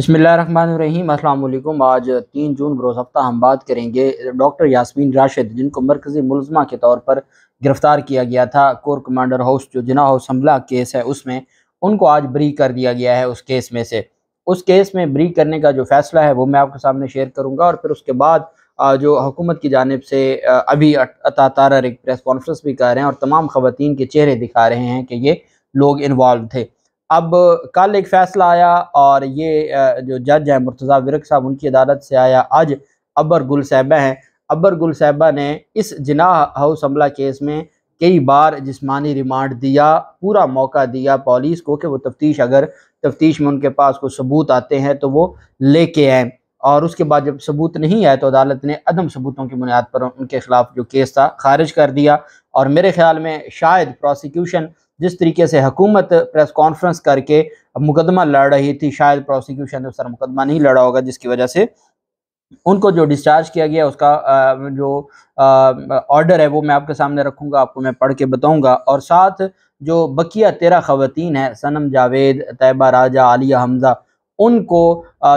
बसमीम अल्लाम आज तीन जून बरोज़ हफ्ता हम बात करेंगे डॉक्टर यासमीन राशिद जिनको मरकज़ी मुलजमा के तौर पर गिरफ़्तार किया गया था कोर कमांडर हाउस जो जना हाउस हमला केस है उसमें उनको आज ब्री कर दिया गया है उस केस में से उस केस में ब्री करने का जो फ़ैसला है वो मैं आपके सामने शेयर करूँगा और फिर उसके बाद जो हुकूमत की जानब से अभी अता तारा एक प्रेस कॉन्फ्रेंस भी कर रहे हैं और तमाम ख़वान के चेहरे दिखा रहे हैं कि ये लोग इन्वॉल्व थे अब कल एक फैसला आया और ये जो जज हैं मुर्तज़ा विरक साहब उनकी अदालत से आया आज अबर गुल साहबा हैं अबर गुल साहबा ने इस जिना हाउस हमला केस में कई बार जिसमानी रिमांड दिया पूरा मौका दिया पुलिस को कि वो तफ्तीश अगर तफ्तीश में उनके पास कुछ सबूत आते हैं तो वो लेके आए और उसके बाद जब सबूत नहीं आए तो अदालत ने अदम सबूतों की बुनियाद पर उनके खिलाफ जो केस था खारिज कर दिया और मेरे ख्याल में शायद प्रोसिक्यूशन जिस तरीके से हुकूमत प्रेस कॉन्फ्रेंस करके मुकदमा लड़ रही थी शायद प्रोसिक्यूशन ने सर मुकदमा नहीं लड़ा होगा जिसकी वजह से उनको जो डिस्चार्ज किया गया उसका जो ऑर्डर है वो मैं आपके सामने रखूंगा आपको मैं पढ़ के बताऊंगा और साथ जो बकिया तेरह खवतिन है सनम जावेद तैयबा राजा आलिया हमज़ा उनको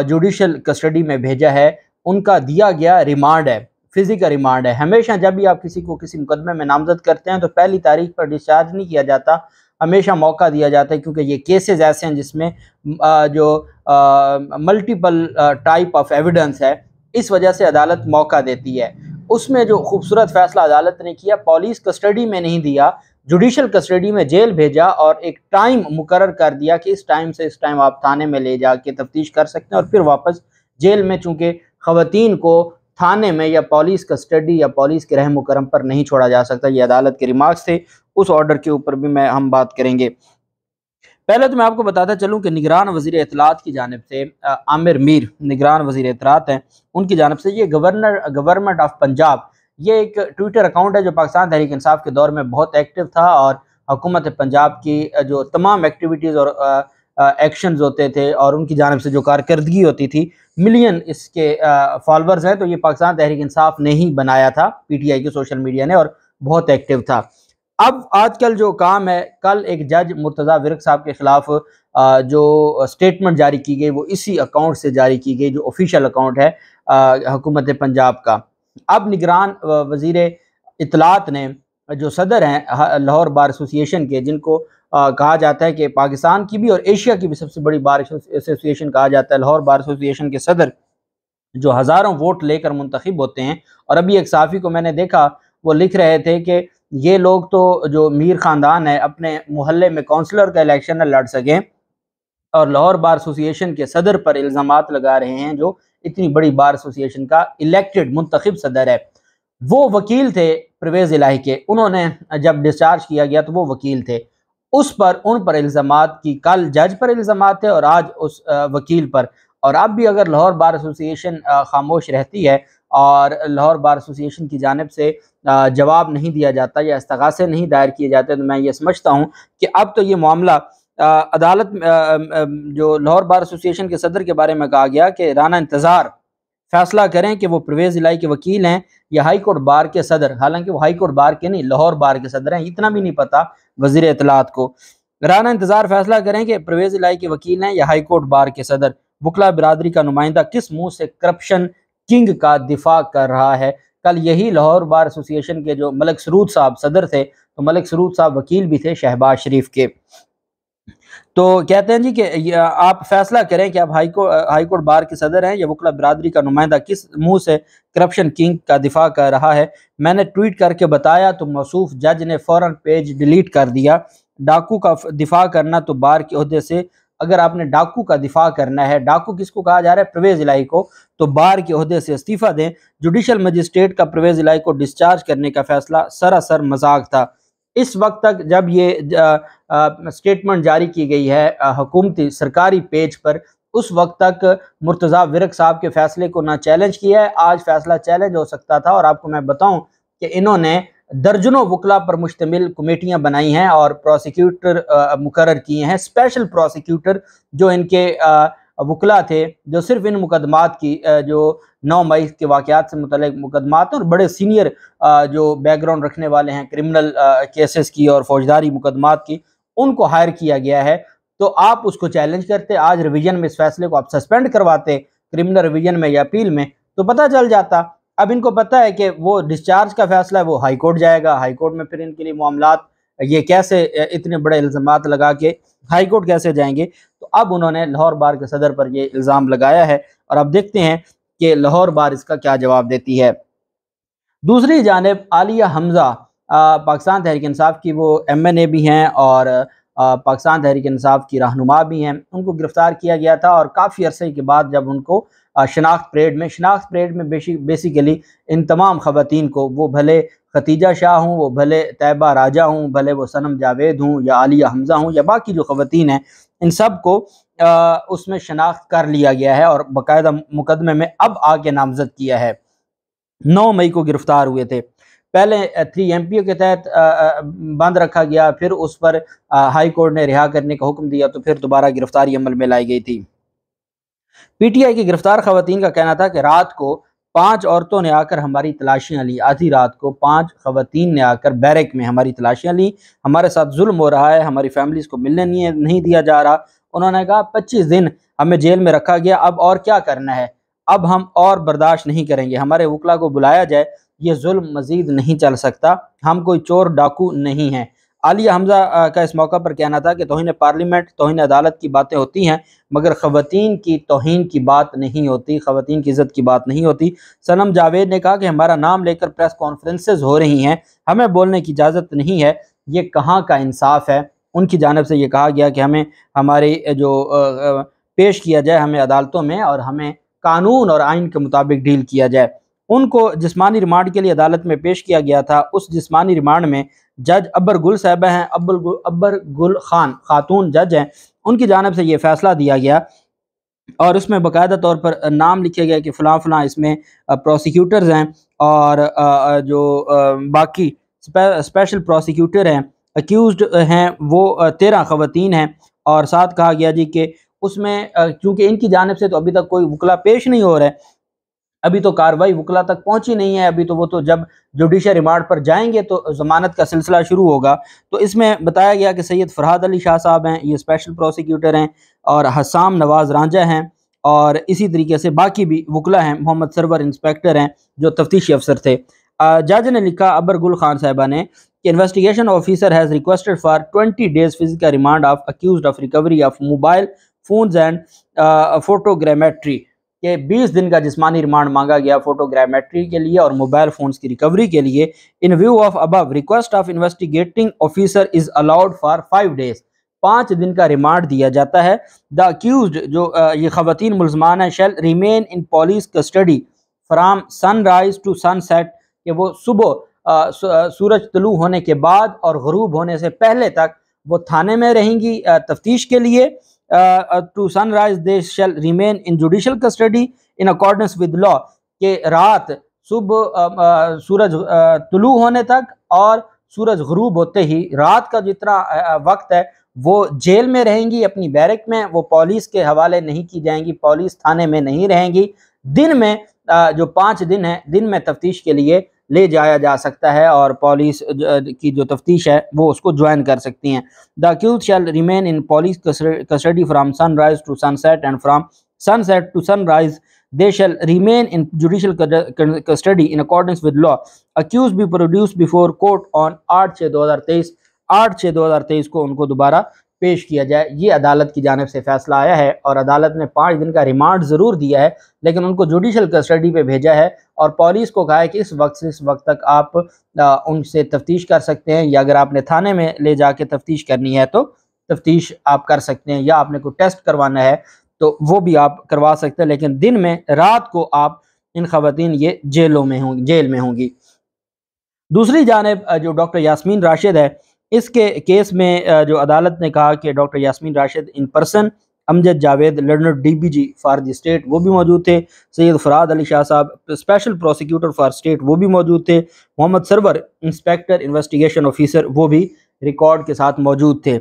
जुडिशल कस्टडी में भेजा है उनका दिया गया रिमांड है फिजी का रिमांड है हमेशा जब भी आप किसी को किसी मुकदमे में नामजद करते हैं तो पहली तारीख पर डिस्चार्ज नहीं किया जाता हमेशा मौका दिया जाता है क्योंकि ये केसेस ऐसे हैं जिसमें जो मल्टीपल टाइप ऑफ एविडेंस है इस वजह से अदालत मौका देती है उसमें जो खूबसूरत फैसला अदालत ने किया पुलिस कस्टडी में नहीं दिया जुडिशल कस्टडी में जेल भेजा और एक टाइम मुकर कर दिया कि इस टाइम से इस टाइम आप थाने में ले जा के तफ्तीश कर सकते हैं और फिर वापस जेल में चूँकि ख़वान को थाने में या पुलिस कस्टडी या पुलिस के रहम करम पर नहीं छोड़ा जा सकता ये अदालत के रिमार्क्स थे उस ऑर्डर के ऊपर भी मैं हम बात करेंगे पहले तो मैं आपको बताता चलूँ कि निगरान वजीर इतलात की जानब से आमिर मीर निगरान वजीर इतलात हैं उनकी जानब से ये गवर्नर गवर्नमेंट ऑफ पंजाब ये एक ट्विटर अकाउंट है जो पाकिस्तान तहरीक इंसाफ के दौर में बहुत एक्टिव था और हुकूमत पंजाब की जो तमाम एक्टिविटीज़ और एक्शन होते थे और उनकी जानब से जो कारकर्दगी होती थी मिलियन इसके फॉलोअर्स हैं तो ये पाकिस्तान तहरीक इंसाफ ने ही बनाया था पीटीआई के सोशल मीडिया ने और बहुत एक्टिव था अब आजकल जो काम है कल एक जज मुर्तज़ा विरक साहब के ख़िलाफ़ जो स्टेटमेंट जारी की गई वो इसी अकाउंट से जारी की गई जो ऑफिशियल अकाउंट है हुकूमत पंजाब का अब निगरान वजीर इतलात ने जो सदर हैं लाहौर बार एसोसिएशन के जिनको आ, कहा जाता है कि पाकिस्तान की भी और एशिया की भी सबसे बड़ी बार एसोसिएशन कहा जाता है लाहौर बार एसोसिएशन के सदर जो हज़ारों वोट लेकर मुंतखब होते हैं और अभी एक साफ़ी को मैंने देखा वो लिख रहे थे कि ये लोग तो जो मीर ख़ानदान है अपने मोहल्ले में काउंसलर का इलेक्शन न लड़ सकें और लाहौर बार एसोसिएशन के सदर पर इल्ज़ाम लगा रहे हैं जो इतनी बड़ी बार एसोसिएशन का इलेक्टेड मुंतखब सदर है वो वकील थे परवेज़ इलाही के उन्होंने जब डिस्चार्ज किया गया तो वो वकील थे उस पर उन पर इल्ज़ाम की कल जज पर इल्ज़ाम थे और आज उस वकील पर और अब भी अगर लाहौर बार एसोसिएशन खामोश रहती है और लाहौर बार एसोसिएशन की जानब से जवाब नहीं दिया जाता या इस्तगासे नहीं दायर किए जाते तो मैं ये समझता हूँ कि अब तो ये मामला अदालत जो लाहौर बार एसोसिएशन के सदर के बारे में कहा गया कि राना इंतज़ार फैसला करें कि वो परवेज इलाई के वकील हैं या हाई कोर्ट बार के सदर हालांकि वो हाई कोर्ट बार के नहीं लाहौर बार के सदर हैं इतना भी नहीं पता वजीर इतलात को राना इंतजार फैसला करें कि प्रवेज इलाई के वकील हैं या हाई कोर्ट बार के सदर बुकला बिरादरी का नुमाइंदा किस मुंह से करप्शन किंग का दिफा कर रहा है कल यही लाहौर बार एसोसिएशन के जो मलक सरूद साहब सदर थे तो मलक सरूद साहब वकील भी थे शहबाज शरीफ के तो कहते हैं जी कि आप फैसला करें कि आप हाईको हाईकोर्ट बार के सदर हैं या वकला बरदरी का नुमाइंदा किस मुंह से करप्शन किंग का दिफा कर रहा है मैंने ट्वीट करके बताया तो मसूफ जज ने फ़ौरन पेज डिलीट कर दिया डाकू का दिफा करना तो बार के अहदे से अगर आपने डाकू का दिफा करना है डाकू किसको कहा जा रहा है प्रवेज इलाई को तो बार के अहदे से इस्तीफ़ा दें जुडिशल मजिस्ट्रेट का प्रवेज इलाई को डिस्चार्ज करने का फैसला सरासर मजाक था इस वक्त तक जब ये स्टेटमेंट जारी की गई है हुकूमती सरकारी पेज पर उस वक्त तक मुर्तज़ा विरक साहब के फैसले को ना चैलेंज किया है आज फैसला चैलेंज हो सकता था और आपको मैं बताऊं कि इन्होंने दर्जनों वकला पर मुश्तमिल कमेटियाँ बनाई हैं और प्रोसिक्यूटर मुकर किए हैं स्पेशल प्रोसिक्यूटर जो इनके आ, वकला थे जो सिर्फ इन मुकदमात की जो नौ मई के वाकत से मुतल मुकदमा और बड़े सीनियर जो बैकग्राउंड रखने वाले हैं क्रिमिनल केसेस की और फौजदारी मुकदमात की उनको हायर किया गया है तो आप उसको चैलेंज करते आज रिवीजन में इस फैसले को आप सस्पेंड करवाते क्रिमिनल रिवीजन में या अपील में तो पता चल जाता अब इनको पता है कि वो डिस्चार्ज का फैसला है वो हाई कोर्ट जाएगा हाई कोर्ट में फिर इनके लिए मामला ये कैसे इतने बड़े इल्ज़ाम लगा के हाई कोर्ट कैसे जाएंगे तो अब उन्होंने लाहौर बार के सदर पर ये इल्ज़ाम लगाया है और अब देखते हैं कि लाहौर बार इसका क्या जवाब देती है दूसरी जानब आलिया हमज़ा पाकिस्तान तहरीक इंसाफ की वो एम एन ए भी हैं और पाकिस्तान तहरीक इंसाफ की रहनुमा भी हैं उनको गिरफ़्तार किया गया था और काफ़ी अरसे के बाद जब उनको शनाख्त परेड में शनाख्त परेड में बेसिकली इन तमाम ख़वान को वो भले खतीजा शाह हूँ वो भले तैयबा राजा हूँ भले वो सनम जावेद हूँ या आलिया हमज़ा हूँ या बाकी जो ख़वान हैं इन सब को आ, उसमें शनाख्त कर लिया गया है और बाकायदा मुकदमे में अब आके नामजद किया है नौ मई को गिरफ्तार हुए थे पहले थ्री एम पी ओ के तहत बंद रखा गया फिर उस पर हाई कोर्ट ने रिहा करने का हुक्म दिया तो फिर दोबारा गिरफ्तारी अमल में लाई गई थी पीटीआई की गिरफ्तार खवतन का कहना था कि रात को पांच औरतों ने आकर हमारी तलाशियां ली आधी रात को पांच खवतन ने आकर बैरक में हमारी तलाशियां ली हमारे साथ जुल्म हो रहा है हमारी फैमिलीज को मिलने नहीं दिया जा रहा उन्होंने कहा पच्चीस दिन हमें जेल में रखा गया अब और क्या करना है अब हम और बर्दाश्त नहीं करेंगे हमारे वकला को बुलाया जाए ये जुल्म मजीद नहीं चल सकता हम कोई चोर डाकू नहीं हैं आलिया हमजा का इस मौका पर कहना था कि तोहन पार्लियामेंट तोहन अदालत की बातें होती हैं मगर ख़वान की तोहन की बात नहीं होती ख़वान की इज़्ज़त की बात नहीं होती सनम जावेद ने कहा कि हमारा नाम लेकर प्रेस कॉन्फ्रेंसेज हो रही हैं हमें बोलने की इजाज़त नहीं है ये कहाँ का इंसाफ है उनकी जानब से ये कहा गया कि हमें हमारे जो पेश किया जाए हमें अदालतों में और हमें कानून और आइन के मुताबिक डील किया जाए उनको जिसमानी रिमांड के लिए अदालत में पेश किया गया था उस जिसमानी रिमांड में जज अबर गुल साहबा हैं अब्बल गुल अबर गुल खान खातून जज हैं उनकी जानब से ये फैसला दिया गया और उसमें बाकायदा तौर पर नाम लिखे गए कि फ़लाँ फ़लाँ इसमें प्रोसिक्यूटर्स हैं और जो बाकी स्पेशल प्रोसिक्यूटर हैं अक्यूज़ हैं वो तेरह ख़वान हैं और साथ कहा गया जी कि उसमें चूँकि इनकी जानब से तो अभी तक कोई वकला पेश नहीं हो रहा है अभी तो कार्रवाई वकला तक पहुंची नहीं है अभी तो वो तो जब जुडिशल रिमांड पर जाएंगे तो जमानत का सिलसिला शुरू होगा तो इसमें बताया गया कि सैयद फरहाद अली शाह साहब हैं ये स्पेशल प्रोसिक्यूटर हैं और हसाम नवाज रांझा हैं और इसी तरीके से बाकी भी वकला हैं मोहम्मद सरवर इंस्पेक्टर हैं जो तफ्तीशी अफसर थे जज ने लिखा अबर गुल खान साहबा ने कि investigation officer has requested for 20 days physical remand of accused of recovery of mobile phones and photogrammetry के 20 दिन का जिसमानी रिमांड मांगा गया फोटोग्रामेट्री के लिए और मोबाइल फोन्स की रिकवरी के लिए in view of above request of investigating officer is allowed for five days पाँच दिन का रिमांड दिया जाता है द अक्यूज जो आ, uh, ये ख़वान मुलजमान है shall remain in police custody from sunrise to sunset कि वो सुबह सूरज तलू होने के बाद और गरूब होने से पहले तक वो थाने में रहेंगी तफ्तीश के लिए to sunrise they shall remain in judicial custody in accordance with law के रात सुबह सूरज तुलू होने तक और सूरज गरूब होते ही रात का जितना वक्त है वो जेल में रहेंगी अपनी बैरक में वो पुलिस के हवाले नहीं की जाएंगी पुलिस थाने में नहीं रहेंगी दिन में जो पाँच दिन है दिन में तफ्तीश के लिए ले जाया जा सकता है और पुलिस की जो तफ्तीश है वो उसको ज्वाइन कर सकती हैं the accused shall remain in police custody from sunrise to sunset and from sunset to sunrise they shall remain in judicial custody in according with law accused be produce before court on आठ छः दो हज़ार तेईस आठ छः दो हज़ार तेईस को उनको दोबारा पेश किया जाए ये अदालत की जानब से फैसला आया है और अदालत ने पाँच दिन का रिमांड ज़रूर दिया है लेकिन उनको जुडिशल कस्टडी पे भेजा है और पुलिस को कहा है कि इस वक्त से इस वक्त तक आप उनसे तफ्तीश कर सकते हैं या अगर आपने थाने में ले जा कर तफ्तीश करनी है तो तफ्तीश आप कर सकते हैं या आपने कोई टेस्ट करवाना है तो वो भी आप करवा सकते हैं लेकिन दिन में रात को आप इन खातन ये जेलों में होंगी जेल में होंगी दूसरी जानब जो डॉक्टर यासमीन राशिद है इसके केस में जो अदालत ने कहा कि doctor Yasmeen Rashid in person Amjad Javed learned DPG for the state वो भी मौजूद थे सैयद फराद अली शाह साहब स्पेशल प्रोसिक्यूटर फॉर स्टेट वो भी मौजूद थे Mohammad Sarwar inspector investigation officer वो भी रिकॉर्ड के साथ मौजूद थे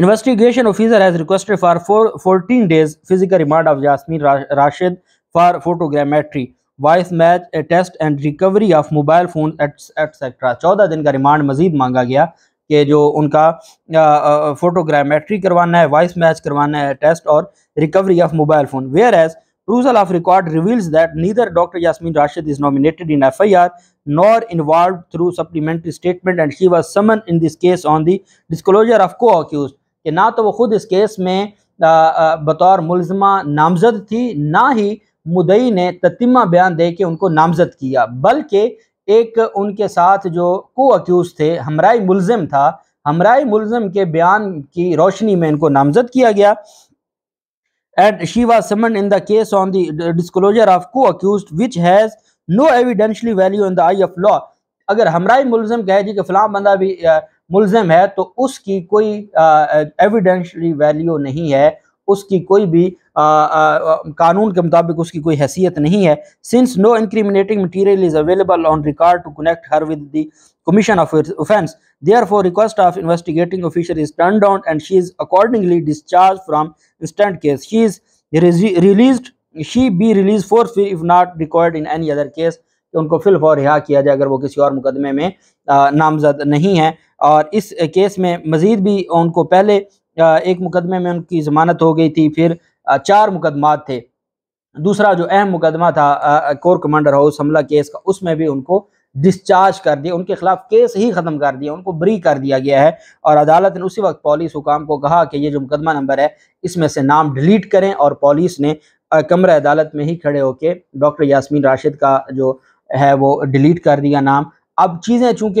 investigation officer has requested for four fourteen days physical remand of Yasmeen Rashid for photogrammetry voice match test and recovery of mobile phone etcetera चौदह दिन का रिमांड मजीद मांगा गया कि जो उनका फोटोग्रामेट्री करवाना है वॉइस मैच करवाना है टेस्ट और recovery of mobile phone whereas perusal of record reveals that neither doctor Yasmin Rashid is nominated in F I R nor involve through supplementary statement and she was summon in this case on the disclosure of co accused ना तो वो खुद इस case में बतौर मुलजमा नामजद थी ना ही मुदई ने ततिमा बयान दे के उनको नामजद किया बल्कि एक उनके साथ जो को अक्यूज़ थे हमराई मुलजम था हमराई मुलजम के बयान की रोशनी में इनको नामजद किया गया at she was summon in the case on the of co accused which has no evidentially value in the eye of law अगर हमराई मुलजम कहे जी कि फलाम बंदा भी मुलम है तो उसकी कोई एविडेंशली वैल्यू नहीं है उसकी कोई भी आ, आ, कानून के मुताबिक उसकी कोई हैसियत नहीं है since no incriminating material is available on record to connect her with the commission of offence therefore request of investigating officer is turn down and she is accordingly discharge from instant case she is release she be release for if not record in any other case कि उनको fill for रिहा किया जाए अगर वो किसी और मुकदमे में नामजद नहीं है और इस केस में मजीद भी उनको पहले एक मुकदमे में उनकी ज़मानत हो गई थी फिर चार मुकदमात थे दूसरा जो अहम मुकदमा था कोर कमांडर हाउस हमला केस का उसमें भी उनको डिस्चार्ज कर दिया उनके खिलाफ केस ही ख़त्म कर दिया उनको ब्री कर दिया गया है और अदालत ने उसी वक्त पुलिस हुकाम को कहा कि ये जो मुकदमा नंबर है इसमें से नाम डिलीट करें और पुलिस ने कमरा अदालत में ही खड़े होकर डॉक्टर यासमीन राशिद का जो है वो डिलीट कर दिया नाम अब चीज़ें चूँकि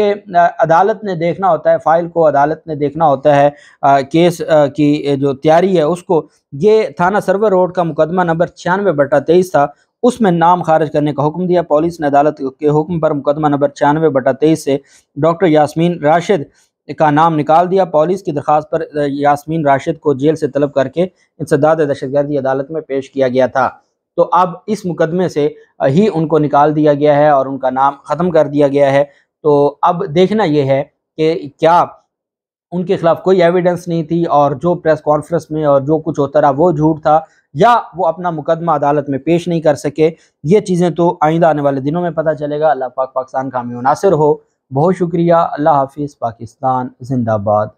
अदालत ने देखना होता है फ़ाइल को अदालत ने देखना होता है आ, केस आ, की जो तैयारी है उसको ये थाना सर्वर रोड का मुकदमा नंबर छियानवे बटा तेईस था उसमें नाम खारिज करने का हुक्म दिया पुलिस ने अदालत के हुक्म पर मुकदमा नंबर छियानवे बटा तेईस से डॉक्टर यासमीन राशिद का नाम निकाल दिया पुलिस की दरख्वास्त पर यासमीन राशिद को जेल से तलब करके इंसदाद दहशतगर्दी अदालत में पेश किया गया था तो अब इस मुकदमे से ही उनको निकाल दिया गया है और उनका नाम ख़त्म कर दिया गया है तो अब देखना यह है कि क्या उनके खिलाफ कोई एविडेंस नहीं थी और जो प्रेस कॉन्फ्रेंस में और जो कुछ होता रहा वो झूठ था या वो अपना मुकदमा अदालत में पेश नहीं कर सके ये चीज़ें तो आइंदा आने वाले दिनों में पता चलेगा अल्लाह पाक पाकिस्तान का हमें मुनासर हो बहुत शुक्रिया अल्लाह हाफिज़ पाकिस्तान जिंदाबाद